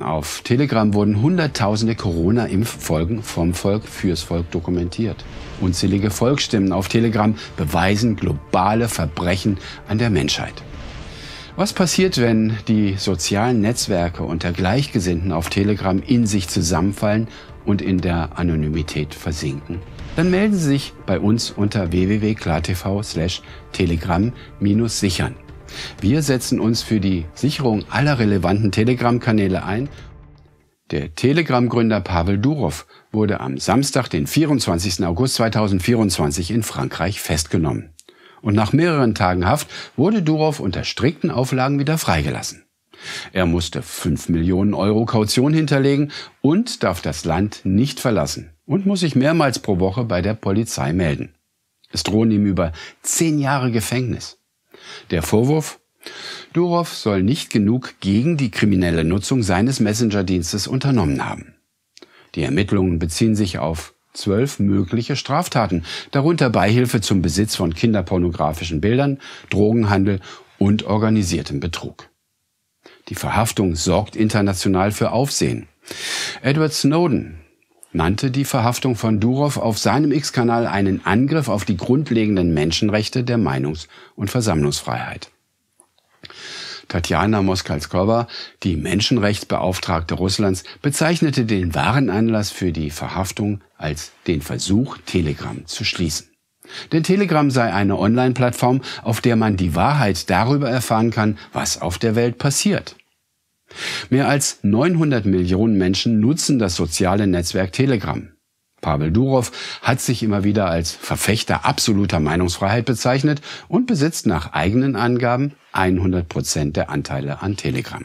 Auf Telegram wurden hunderttausende Corona-Impffolgen vom Volk fürs Volk dokumentiert. Unzählige Volksstimmen auf Telegram beweisen globale Verbrechen an der Menschheit. Was passiert, wenn die sozialen Netzwerke unter Gleichgesinnten auf Telegram in sich zusammenfallen und in der Anonymität versinken? Dann melden Sie sich bei uns unter www.klartv/telegram-sichern. Wir setzen uns für die Sicherung aller relevanten Telegram-Kanäle ein. Der Telegram-Gründer Pavel Durov wurde am Samstag, den 24. August 2024 in Frankreich festgenommen. Und nach mehreren Tagen Haft wurde Durov unter strikten Auflagen wieder freigelassen. Er musste 5 Millionen Euro Kaution hinterlegen und darf das Land nicht verlassen und muss sich mehrmals pro Woche bei der Polizei melden. Es drohen ihm über zehn Jahre Gefängnis. Der Vorwurf? Durov soll nicht genug gegen die kriminelle Nutzung seines Messenger-Dienstes unternommen haben. Die Ermittlungen beziehen sich auf zwölf mögliche Straftaten, darunter Beihilfe zum Besitz von kinderpornografischen Bildern, Drogenhandel und organisiertem Betrug. Die Verhaftung sorgt international für Aufsehen. Edward Snowden nannte die Verhaftung von Durov auf seinem X-Kanal einen Angriff auf die grundlegenden Menschenrechte der Meinungs- und Versammlungsfreiheit. Tatjana Moskalskova, die Menschenrechtsbeauftragte Russlands, bezeichnete den wahren Anlass für die Verhaftung als den Versuch, Telegram zu schließen. Denn Telegram sei eine Online-Plattform, auf der man die Wahrheit darüber erfahren kann, was auf der Welt passiert. Mehr als 900 Millionen Menschen nutzen das soziale Netzwerk Telegram. Pavel Durov hat sich immer wieder als Verfechter absoluter Meinungsfreiheit bezeichnet und besitzt nach eigenen Angaben 100 Prozent der Anteile an Telegram.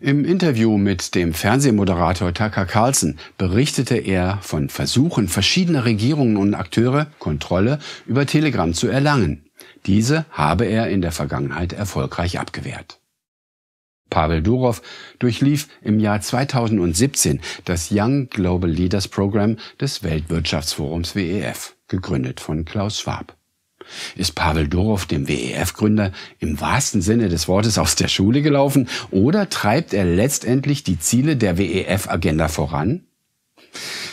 Im Interview mit dem Fernsehmoderator Tucker Carlson berichtete er von Versuchen verschiedener Regierungen und Akteure, Kontrolle über Telegram zu erlangen. Diese habe er in der Vergangenheit erfolgreich abgewehrt. Pavel Durov durchlief im Jahr 2017 das Young Global Leaders Program des Weltwirtschaftsforums WEF, gegründet von Klaus Schwab. Ist Pavel Durov, dem WEF-Gründer, im wahrsten Sinne des Wortes aus der Schule gelaufen oder treibt er letztendlich die Ziele der WEF-Agenda voran?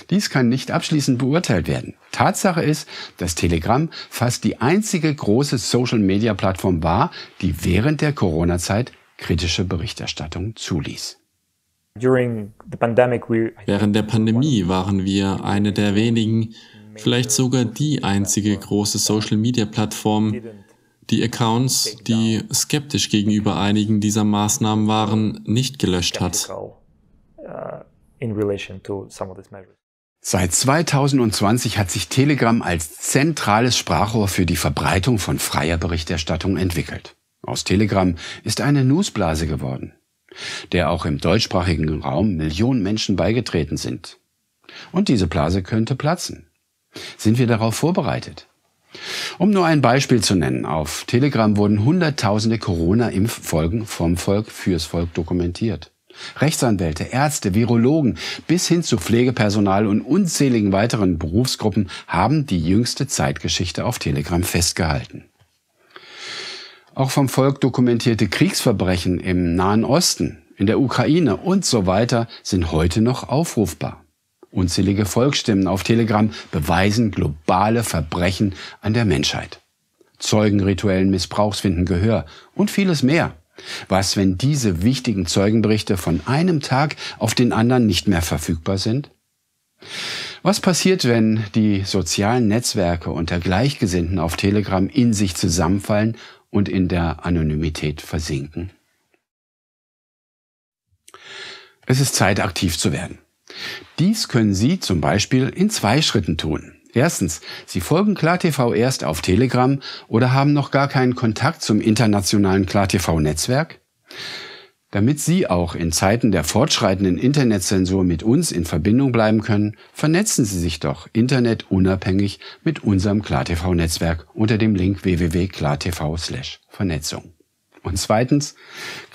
Dies kann nicht abschließend beurteilt werden. Tatsache ist, dass Telegram fast die einzige große Social-Media-Plattform war, die während der Corona-Zeit kritische Berichterstattung zuließ. Während der Pandemie waren wir eine der wenigen, vielleicht sogar die einzige große Social-Media-Plattform, die Accounts, die skeptisch gegenüber einigen dieser Maßnahmen waren, nicht gelöscht hat. Seit 2020 hat sich Telegram als zentrales Sprachrohr für die Verbreitung von freier Berichterstattung entwickelt. Aus Telegram ist eine Newsblase geworden, der auch im deutschsprachigen Raum Millionen Menschen beigetreten sind. Und diese Blase könnte platzen. Sind wir darauf vorbereitet? Um nur ein Beispiel zu nennen, auf Telegram wurden Hunderttausende Corona-Impffolgen vom Volk fürs Volk dokumentiert. Rechtsanwälte, Ärzte, Virologen bis hin zu Pflegepersonal und unzähligen weiteren Berufsgruppen haben die jüngste Zeitgeschichte auf Telegram festgehalten auch vom Volk dokumentierte Kriegsverbrechen im Nahen Osten, in der Ukraine und so weiter sind heute noch aufrufbar. Unzählige Volksstimmen auf Telegram beweisen globale Verbrechen an der Menschheit. Zeugen rituellen Missbrauchs finden Gehör und vieles mehr. Was, wenn diese wichtigen Zeugenberichte von einem Tag auf den anderen nicht mehr verfügbar sind? Was passiert, wenn die sozialen Netzwerke unter Gleichgesinnten auf Telegram in sich zusammenfallen und in der Anonymität versinken. Es ist Zeit, aktiv zu werden. Dies können Sie zum Beispiel in zwei Schritten tun. Erstens, Sie folgen KlarTV erst auf Telegram oder haben noch gar keinen Kontakt zum internationalen KlarTV-Netzwerk. Damit Sie auch in Zeiten der fortschreitenden Internetzensur mit uns in Verbindung bleiben können, vernetzen Sie sich doch internetunabhängig mit unserem KlarTV-Netzwerk unter dem Link www.klartv/vernetzung. Und zweitens,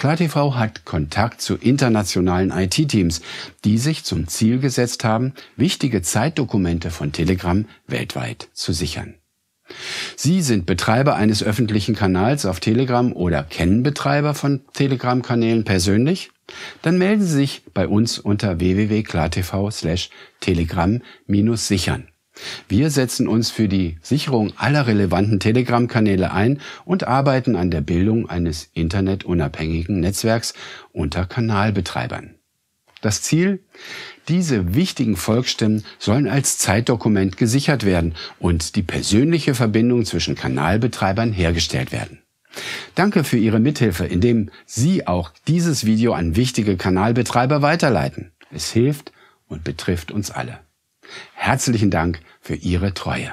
KlarTV hat Kontakt zu internationalen IT-Teams, die sich zum Ziel gesetzt haben, wichtige Zeitdokumente von Telegram weltweit zu sichern. Sie sind Betreiber eines öffentlichen Kanals auf Telegram oder kennen Betreiber von Telegram-Kanälen persönlich? Dann melden Sie sich bei uns unter www.klartv/telegram-sichern. slash Wir setzen uns für die Sicherung aller relevanten Telegram-Kanäle ein und arbeiten an der Bildung eines internetunabhängigen Netzwerks unter Kanalbetreibern. Das Ziel? Diese wichtigen Volksstimmen sollen als Zeitdokument gesichert werden und die persönliche Verbindung zwischen Kanalbetreibern hergestellt werden. Danke für Ihre Mithilfe, indem Sie auch dieses Video an wichtige Kanalbetreiber weiterleiten. Es hilft und betrifft uns alle. Herzlichen Dank für Ihre Treue.